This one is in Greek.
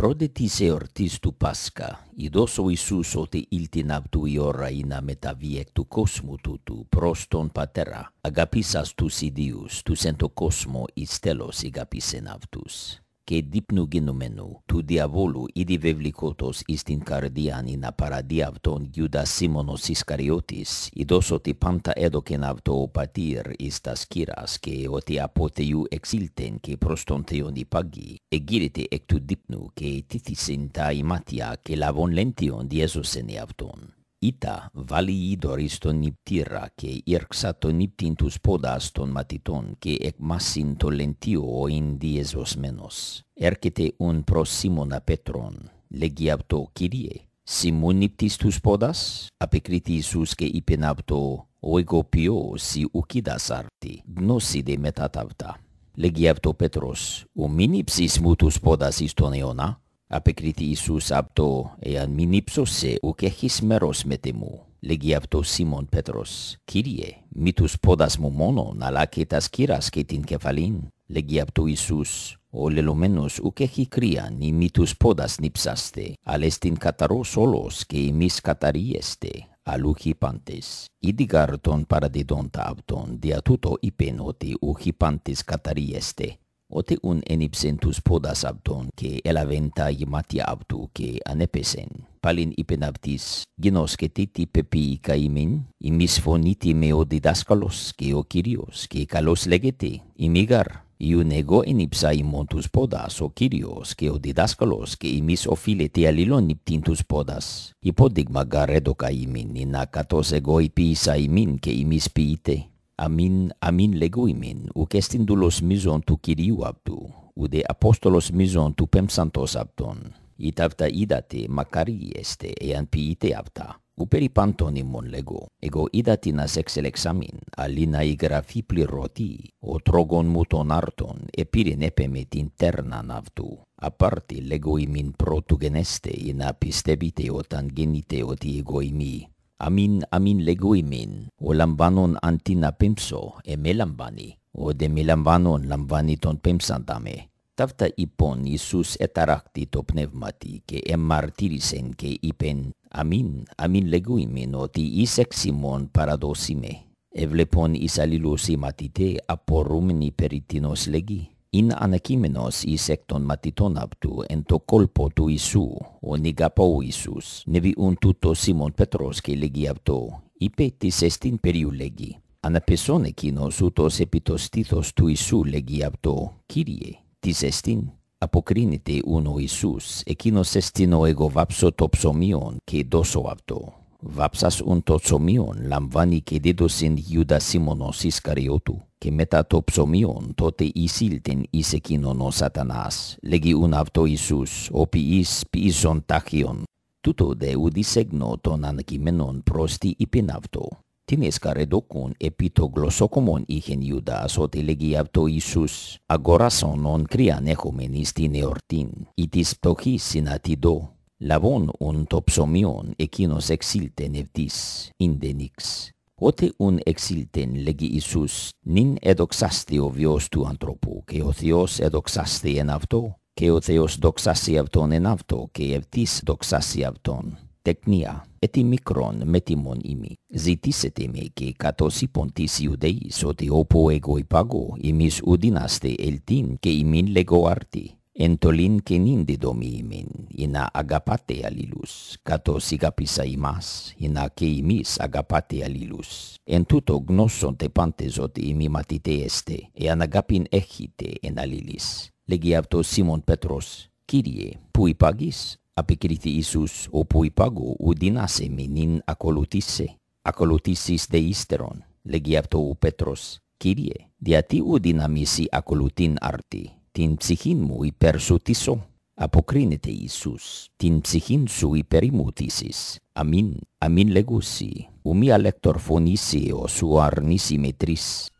Πρώτη της εορτής του Πάσχα, ειδός ο Ιησούς ότι ήλτην απ' του η ώρα είναι μεταβεί εκ του κόσμου τούτου προς τον Πατέρα, αγαπήσα τους ιδίους, του εν το κόσμο εις τέλος αγαπήσεν αυτούς και δείπνου διπνογενωμένου του διαβόλου ήδη βεβλικότος εις την καρδιάν ειν απαραδί αυτον γιουδα Σίμωνος Ισκαριώτης, ειδός ότι πάντα έδωκεν αυτό ο πατήρ εις τας κύρας και ότι από Θεού εξήλτεν και προς τον Θεόν υπάγει, εγκύρεται εκ του δείπνου και τίθησεν τα ημάτια και λαβών λέντιον διέζωσεν αυτον. ita vali idoris ton niptira, che irksa ton niptintus podas ton matiton, che ec masin lentio o in dies menos. Ercete un pro Simona Petron, legiabto kirie, simun niptistus podas, apicriti che ke ipenabto oigo pio si ucidas arti, gnosi de metatavta. Legiabto Petros, o minipsis mutus podas istoneona, απεκρίθη Ιησούς αυτό «Εάν μην ύψωσε ουκ έχεις μέρος με τη μου». Λέγει αυτό Σίμων Πέτρος «Κύριε, μη τους πόδας μου μόνον, αλλά και τας κύρας και την κεφαλήν». Λέγει αυτό Ιησούς «Ο λελωμένος ουκ έχει κρύαν, ή μη τους πόδας νύψαστε, αλλά στην καταρός όλος και εμείς καταρίεστε» αλλού πάντες. Ήδηγαρ των παραδιδόντα αυτών, δια τούτο είπεν ότι ο πάντες καταρίεστε ότι ούν ενύψεν τους πόδας αυτον και ελαβέν τα γεμάτια αυτού και ανέπεσεν. Παλήν είπεν αυτοίς, γινώς και τί τί πεπί καίμιν, ημίς φωνήτη με ο διδάσκαλος και ο κύριος και καλός λέγεται, ημίγαρ, ιούν εγώ ενύψα ημών τους πόδας ο κύριος και ο διδάσκαλος και ημίς οφείλεται αλληλόν υπτήν τους πόδας. Υπόδειγμα γαρέδο καίμιν, ενά καθώς εγώ υπήσα ημίν και ημίς amin amin leguimin u kestin dulos mizon tu kiriu abdu u de apostolos mizon tu pem santos abdon itavta idate makari este e an apta u peri pantoni mon lego ego idati nas ex examin alina igrafi pliroti, pli roti o trogon muton arton e pire ne pemet interna navtu a parte lego imin protugeneste in apistebite otan genite oti Αμήν amin leguimin o lambanon antina pimso e melambani o de λαμβάνει τον ton με». Ταύτα υπόν Ιησούς εταράκτη το πνεύμα τη και εμμαρτύρησεν και είπεν «Αμήν, αμήν λεγούιμεν ότι εις εξ ημών παραδόσιμε». Ευλεπών εις αλληλούς ηματιτέ απορούμενοι περί τίνος λεγεί. Είναι ανακείμενος εις εκ των μαθητών αυτού εν το κόλπο του Ιησού, ο νηγαπό Ιησούς. Νεβιούν τούτο Σίμων Πετρός και λέγει αυτό, είπε της εστίν περίου λέγει. Αναπεσόν εκείνος ούτως επί το στήθος του Ιησού λέγει αυτό, Κύριε, της εστίν. Αποκρίνεται ούν ο Ιησούς, εκείνος εστίν ο εγώ βάψω το ψωμίον και δώσω αυτό. Βάψας ουν το ψωμίον λαμβάνει και δίδος εν Ιούδα Σίμωνος Ισκαριώτου, και μετά το ψωμίον τότε εισήλτην εις εκείνον ο σατανάς, λέγει ουν αυτό Ιησούς, ο ποιής ποιήσον τάχιον. Τούτο δε ουδισέγνω των ανακειμένων προς τι είπεν αυτό. Την εσκαρεδόκουν επί το γλωσσόκομον είχεν Ιούδας ότι λέγει αυτό Ιησούς, αγοράσον ον κρίαν έχομεν εις την εορτήν, ή της πτωχής Λαβών ον το ψωμιόν εκείνος εξήλτεν ευτής ίνδενix. Ότι ον εξήλτεν λέγει Ιησούς, νυν εδοξάστη ο βιός του ανθρώπου, και ο Θεός εδοξάστη εν αυτό, και ο Θεός δοξάσει αυτόν εν αυτό, και ευτής δοξάσει αυτόν. Τεκνία, έτι μικρόν με τιμόν ημί. Ζητήσετε με και κατός υπον της Ιουδαίας, ότι όπου εγώ υπάγω, ημις ουδίναστε ελτίν και ημίν λεγό αρτί εν τολίν και νύν τη δομήμην, αγαπάτε αλλήλους, κατώ σιγαπίσα ημάς, ή και ημίς αγαπάτε αλληλούς». «Εν αγαπάτε αλλήλους. Εν τούτο γνώσον τε πάντες οτι ημί ματιτέ εστε, εαν αγαπήν έχετε εν αλλήλεις. Λέγει αυτο σιμων Πέτρος, Κύριε, που υπάγεις, απεκριθεί Ιησούς, ο που υπάγω, ουδινάσε με νύν ακολουθήσε, ακολουθήσεις δε ύστερον, λέγει αυτο ο Πέτρος, Κύριε, ουδινάμισι ακολουθήν την ψυχήν μου υπερσωτήσω. Αποκρίνεται Ιησούς, την ψυχήν σου υπερημούτησης. Αμήν, αμήν λεγούσι, ουμία λεκτορφωνήσει ο σου αρνήσει τρεις.